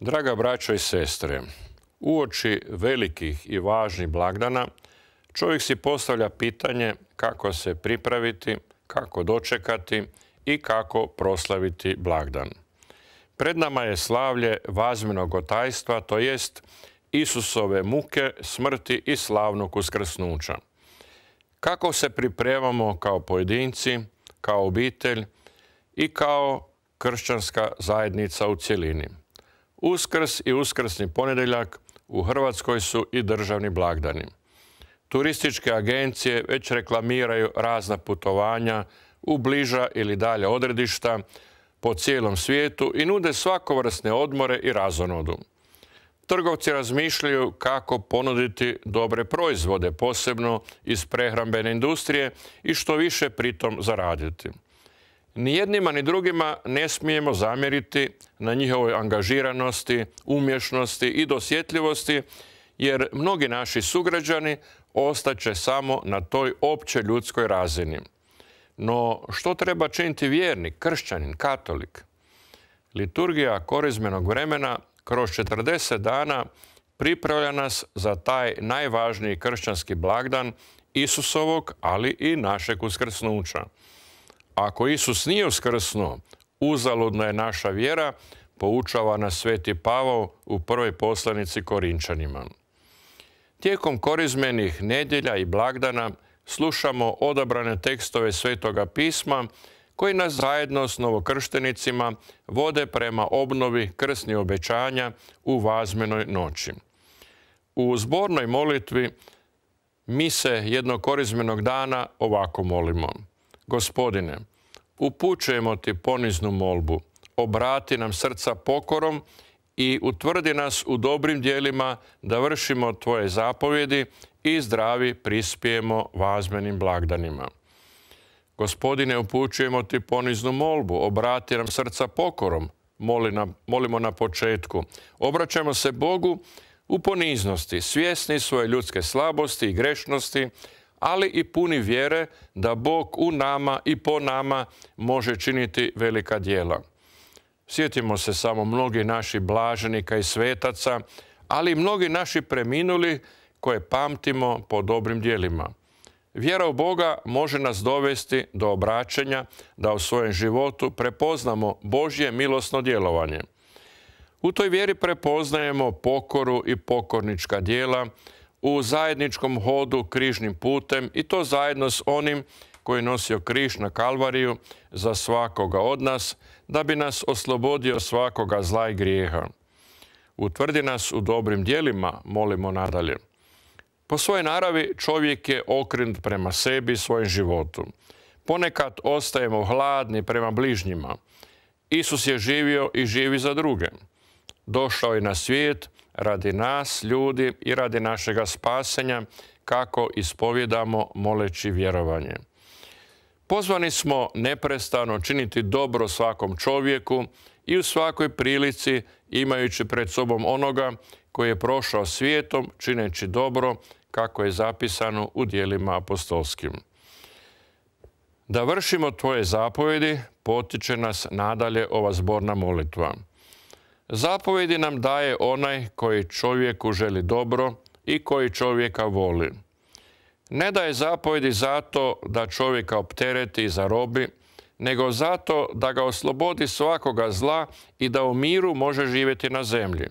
Draga braćo i sestre, uoči velikih i važnih blagdana čovjek si postavlja pitanje kako se pripraviti, kako dočekati i kako proslaviti blagdan. Pred nama je slavlje vazmenog otajstva, to jest Isusove muke, smrti i slavnog uskrsnuća. Kako se pripremamo kao pojedinci, kao obitelj i kao kršćanska zajednica u cjelini. Uskrs i uskrsni ponedjeljak u Hrvatskoj su i državni blagdani. Turističke agencije već reklamiraju razna putovanja u bliža ili dalje odredišta po cijelom svijetu i nude svakovrsne odmore i razonodu. Trgovci razmišljaju kako ponuditi dobre proizvode, posebno iz prehrambene industrije i što više pritom zaraditi. Ni jednima ni drugima ne smijemo zamjeriti na njihovoj angažiranosti, umješnosti i dosjetljivosti, jer mnogi naši sugrađani ostaće samo na toj opće ljudskoj razini. No što treba činiti vjernik, kršćanin, katolik? Liturgija korizmenog vremena kroz 40 dana pripravlja nas za taj najvažniji kršćanski blagdan Isusovog, ali i našeg uskrsnuća. Ako Isus nije uskrsnuo, uzaludna je naša vjera, poučava nas sveti Pavao u prvoj poslanici Korinčanima. Tijekom korizmenih nedjelja i blagdana slušamo odabrane tekstove Svetoga pisma koji nas zajedno s novokrštenicima vode prema obnovi krsnih obećanja u vazmenoj noći. U zbornoj molitvi mi se jednokorizmenog dana ovako molimo – Gospodine, upućujemo ti poniznu molbu, obrati nam srca pokorom i utvrdi nas u dobrim dijelima da vršimo tvoje zapovjedi i zdravi prispijemo vazmenim blagdanima. Gospodine, upućujemo ti poniznu molbu, obrati nam srca pokorom, molimo na početku. Obraćamo se Bogu u poniznosti, svjesni svoje ljudske slabosti i grešnosti, ali i puni vjere da Bog u nama i po nama može činiti velika dijela. Sjetimo se samo mnogi naši blaženika i svetaca, ali i mnogi naši preminuli koje pamtimo po dobrim dijelima. Vjera u Boga može nas dovesti do obraćanja da u svojem životu prepoznamo Božje milosno djelovanje. U toj vjeri prepoznajemo pokoru i pokornička dijela, u zajedničkom hodu križnim putem i to zajedno s onim koji je nosio križ na Kalvariju za svakoga od nas, da bi nas oslobodio svakoga zla i grijeha. Utvrdi nas u dobrim dijelima, molimo nadalje. Po svojoj naravi čovjek je okrenut prema sebi i svojem životu. Ponekad ostajemo hladni prema bližnjima. Isus je živio i živi za druge. Došao je na svijet radi nas, ljudi i radi našega spasenja, kako ispovjedamo moleći vjerovanje. Pozvani smo neprestano činiti dobro svakom čovjeku i u svakoj prilici imajući pred sobom onoga koji je prošao svijetom čineći dobro kako je zapisano u dijelima apostolskim. Da vršimo tvoje zapovjedi potiče nas nadalje ova zborna molitva. Zapovedi nam daje onaj koji čovjeku želi dobro i koji čovjeka voli. Ne daje zapovedi zato da čovjeka optereti i zarobi, nego zato da ga oslobodi svakoga zla i da u miru može živjeti na zemlji.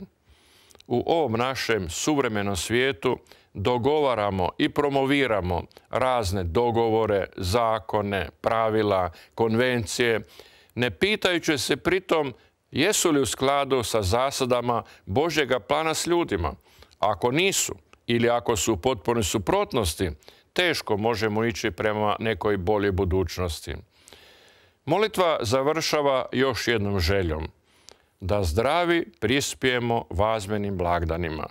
U ovom našem suvremenom svijetu dogovaramo i promoviramo razne dogovore, zakone, pravila, konvencije, ne pitajući se pritom Jesu li u skladu sa zasadama Božjega plana s ljudima? Ako nisu ili ako su u potpunoj suprotnosti, teško možemo ići prema nekoj boljoj budućnosti. Molitva završava još jednom željom da zdravi prispijemo vazmenim blagdanima.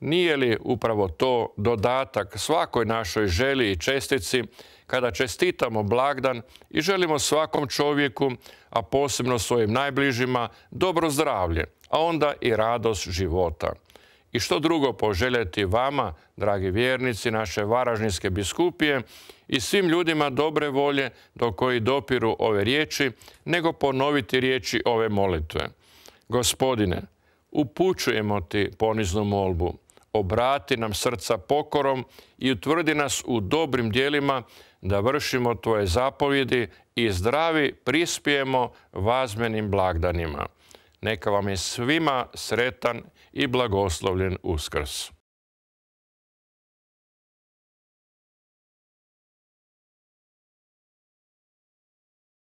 Nije li upravo to dodatak svakoj našoj želji i čestici kada čestitamo blagdan i želimo svakom čovjeku, a posebno svojim najbližima, dobro zdravlje, a onda i radost života. I što drugo poželjeti vama, dragi vjernici, naše Varaždinske biskupije i svim ljudima dobre volje do koji dopiru ove riječi, nego ponoviti riječi ove molitve. Gospodine, upućujemo ti poniznu molbu obrati nam srca pokorom i utvrdi nas u dobrim dijelima da vršimo Tvoje zapovjedi i zdravi prispijemo vazmenim blagdanima. Neka vam je svima sretan i blagoslovljen uskrs.